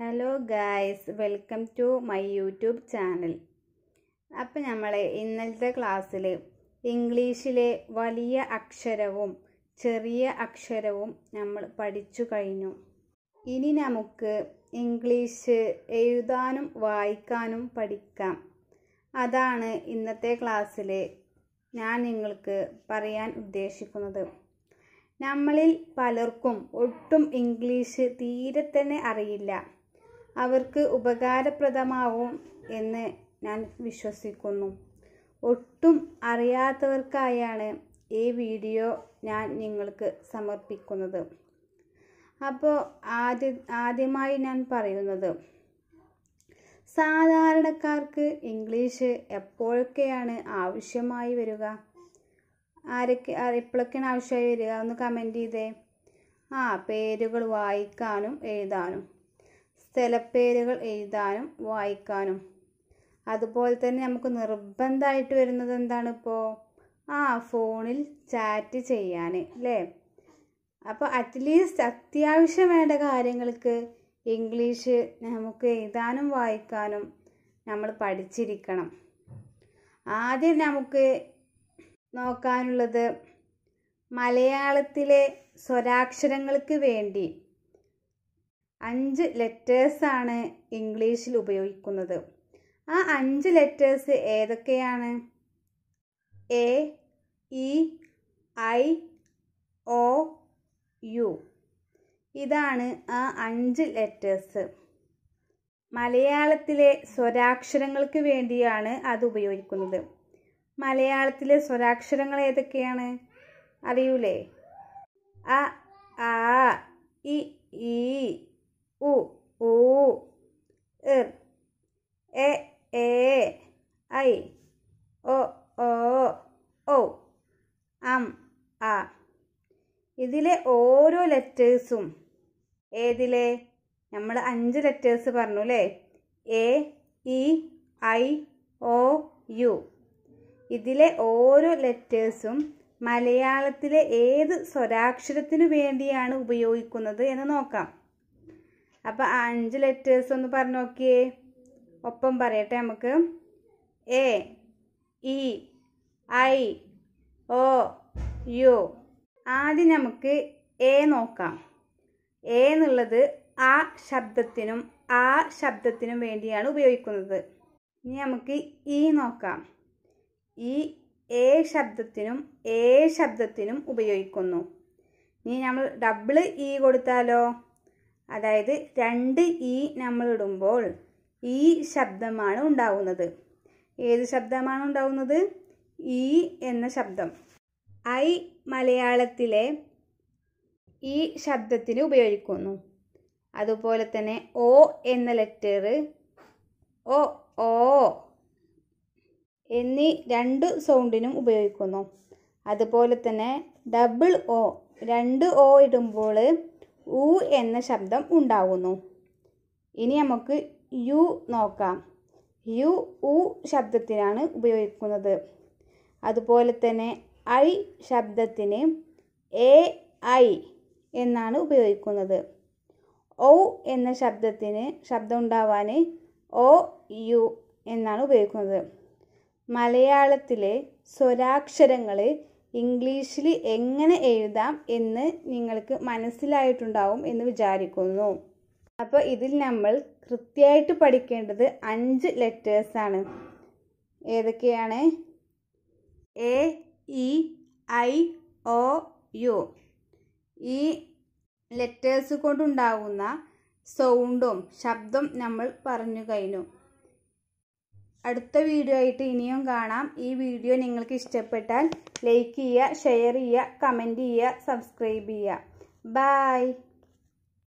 hello guys welcome to my YouTube channel അപ്പം നമ്മൾ ഇന്നലത്തെ ക്ലാസ്സിൽ ഇംഗ്ലീഷിലെ വലിയ അക്ഷരവും ചെറിയ അക്ഷരവും നമ്മൾ പഠിച്ചു കഴിഞ്ഞു ഇനി നമുക്ക് ഇംഗ്ലീഷ് എഴുതാനും വായിക്കാനും പഠിക്കാം അതാണ് ഇന്നത്തെ ക്ലാസ്സിൽ ഞാൻ നിങ്ങൾക്ക് പറയാൻ ഉദ്ദേശിക്കുന്നത് നമ്മളിൽ പലർക്കും ഒട്ടും ഇംഗ്ലീഷ് തീരെ തന്നെ അറിയില്ല അവർക്ക് ഉപകാരപ്രദമാവും എന്ന് ഞാൻ വിശ്വസിക്കുന്നു ഒട്ടും അറിയാത്തവർക്കായാണ് ഈ വീഡിയോ ഞാൻ നിങ്ങൾക്ക് സമർപ്പിക്കുന്നത് അപ്പോൾ ആദ്യ ആദ്യമായി ഞാൻ പറയുന്നത് സാധാരണക്കാർക്ക് ഇംഗ്ലീഷ് എപ്പോഴൊക്കെയാണ് ആവശ്യമായി വരിക ആരൊക്കെ എപ്പോഴൊക്കെയാണ് ആവശ്യമായി വരിക ഒന്ന് കമൻറ്റ് ചെയ്തേ ആ പേരുകൾ വായിക്കാനും എഴുതാനും സ്ഥലപ്പേരുകൾ എഴുതാനും വായിക്കാനും അതുപോലെ തന്നെ നമുക്ക് നിർബന്ധമായിട്ട് വരുന്നത് എന്താണ് ഇപ്പോൾ ആ ഫോണിൽ ചാറ്റ് ചെയ്യാൻ അല്ലേ അപ്പോൾ അറ്റ്ലീസ്റ്റ് അത്യാവശ്യം വേണ്ട കാര്യങ്ങൾക്ക് ഇംഗ്ലീഷ് നമുക്ക് എഴുതാനും വായിക്കാനും നമ്മൾ പഠിച്ചിരിക്കണം ആദ്യം നമുക്ക് നോക്കാനുള്ളത് മലയാളത്തിലെ സ്വരാക്ഷരങ്ങൾക്ക് വേണ്ടി അഞ്ച് ലെറ്റേഴ്സാണ് ഇംഗ്ലീഷിൽ ഉപയോഗിക്കുന്നത് ആ അഞ്ച് ലെറ്റേഴ്സ് ഏതൊക്കെയാണ് A E I O U ഇതാണ് ആ അഞ്ച് ലെറ്റേഴ്സ് മലയാളത്തിലെ സ്വരാക്ഷരങ്ങൾക്ക് വേണ്ടിയാണ് അത് ഉപയോഗിക്കുന്നത് മലയാളത്തിലെ സ്വരാക്ഷരങ്ങൾ ഏതൊക്കെയാണ് അറിയൂലേ അ ആ ഇ u u ഇർ e e i o o o am a ഇതിലെ ഓരോ ലെറ്റേഴ്സും ഏതിലെ നമ്മൾ അഞ്ച് ലെറ്റേഴ്സ് പറഞ്ഞു അല്ലേ A E I O U ഇതിലെ ഓരോ ലെറ്റേഴ്സും മലയാളത്തിലെ ഏത് സ്വരാക്ഷരത്തിനു വേണ്ടിയാണ് ഉപയോഗിക്കുന്നത് എന്ന് നോക്കാം അപ്പോൾ അഞ്ച് ലെറ്റേഴ്സ് ഒന്ന് പറഞ്ഞു നോക്കിയേ ഒപ്പം പറയട്ടെ നമുക്ക് A E I O U ആദ്യം നമുക്ക് എ നോക്കാം എ എന്നുള്ളത് ആ ശബ്ദത്തിനും ആ ശബ്ദത്തിനും വേണ്ടിയാണ് ഉപയോഗിക്കുന്നത് ഇനി നമുക്ക് ഇ e നോക്കാം ഈ e എ ശബ്ദത്തിനും എ ശബ്ദത്തിനും ഉപയോഗിക്കുന്നു ഇനി നമ്മൾ ഡബിൾ ഇ e കൊടുത്താലോ അതായത് രണ്ട് ഈ നമ്മൾ ഇടുമ്പോൾ ഈ ശബ്ദമാണ് ഉണ്ടാവുന്നത് ഏത് ശബ്ദമാണ് ഉണ്ടാവുന്നത് ഈ എന്ന ശബ്ദം ഐ മലയാളത്തിലെ ഈ ശബ്ദത്തിന് ഉപയോഗിക്കുന്നു അതുപോലെ തന്നെ ഓ എന്ന ലെറ്റർ ഓ ഓ എന്നീ രണ്ട് സൗണ്ടിനും ഉപയോഗിക്കുന്നു അതുപോലെ തന്നെ ഡബിൾ ഓ രണ്ട് ഓ ഇടുമ്പോൾ ഉ എന്ന ശബ്ദം ഉണ്ടാകുന്നു ഇനി നമുക്ക് യു നോക്കാം യു ഉ ശബ്ദത്തിനാണ് ഉപയോഗിക്കുന്നത് അതുപോലെ തന്നെ ഐ ശബ്ദത്തിന് എ ഐ എന്നാണ് ഉപയോഗിക്കുന്നത് ഔ എന്ന ശബ്ദത്തിന് ശബ്ദം ഉണ്ടാവാൻ ഒ യു എന്നാണ് ഉപയോഗിക്കുന്നത് മലയാളത്തിലെ സ്വരാക്ഷരങ്ങൾ ഇംഗ്ലീഷിൽ എങ്ങനെ എഴുതാം എന്ന് നിങ്ങൾക്ക് മനസ്സിലായിട്ടുണ്ടാവും എന്ന് വിചാരിക്കുന്നു അപ്പോൾ ഇതിൽ നമ്മൾ കൃത്യമായിട്ട് പഠിക്കേണ്ടത് അഞ്ച് ലെറ്റേഴ്സാണ് ഏതൊക്കെയാണ് A E I O U ഈ ലെറ്റേഴ്സ് കൊണ്ടുണ്ടാകുന്ന സൗണ്ടും ശബ്ദം നമ്മൾ പറഞ്ഞു കഴിഞ്ഞു അടുത്ത വീഡിയോ ആയിട്ട് ഇനിയും കാണാം ഈ വീഡിയോ നിങ്ങൾക്ക് ഇഷ്ടപ്പെട്ടാൽ ലൈക്ക് ചെയ്യുക ഷെയർ ചെയ്യുക കമൻറ്റ് ചെയ്യുക സബ്സ്ക്രൈബ് ചെയ്യുക ബായ്